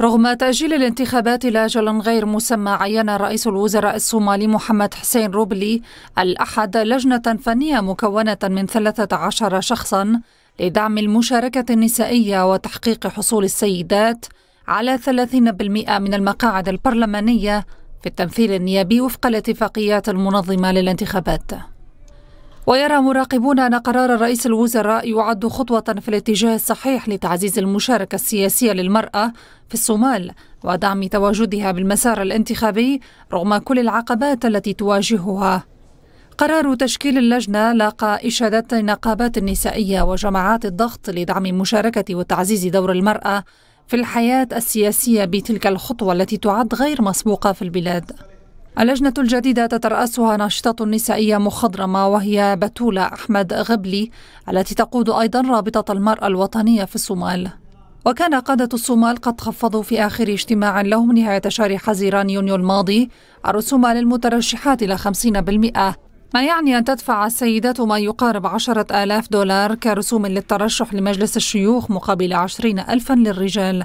رغم تأجيل الانتخابات لأجل غير مسمى عين رئيس الوزراء الصومالي محمد حسين روبلي الأحد لجنة فنية مكونة من 13 شخصا لدعم المشاركة النسائية وتحقيق حصول السيدات على 30% من المقاعد البرلمانية في التمثيل النيابي وفق الاتفاقيات المنظمة للانتخابات ويرى مراقبون أن قرار رئيس الوزراء يعد خطوة في الاتجاه الصحيح لتعزيز المشاركة السياسية للمرأة في الصومال ودعم تواجدها بالمسار الانتخابي رغم كل العقبات التي تواجهها قرار تشكيل اللجنة لاقى إشادات النقابات النسائية وجماعات الضغط لدعم مشاركة وتعزيز دور المرأة في الحياة السياسية بتلك الخطوة التي تعد غير مسبوقة في البلاد اللجنة الجديدة تترأسها ناشطة نسائية مخضرمة وهي بتولة أحمد غبلي التي تقود أيضا رابطة المرأة الوطنية في الصومال وكان قادة الصومال قد خفضوا في آخر اجتماع لهم نهاية شهر حزيران يونيو الماضي الرسوم للمترشحات إلى 50% ما يعني أن تدفع السيدات ما يقارب عشرة آلاف دولار كرسوم للترشح لمجلس الشيوخ مقابل عشرين ألفا للرجال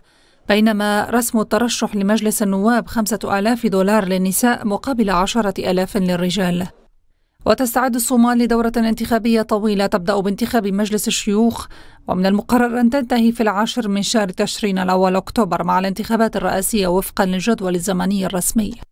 بينما رسم الترشح لمجلس النواب خمسة آلاف دولار للنساء مقابل عشرة آلاف للرجال وتستعد الصومال لدورة انتخابية طويلة تبدأ بانتخاب مجلس الشيوخ ومن المقرر أن تنتهي في العاشر من شهر تشرين الأول أكتوبر مع الانتخابات الرئاسية وفقا للجدول الزمني الرسمي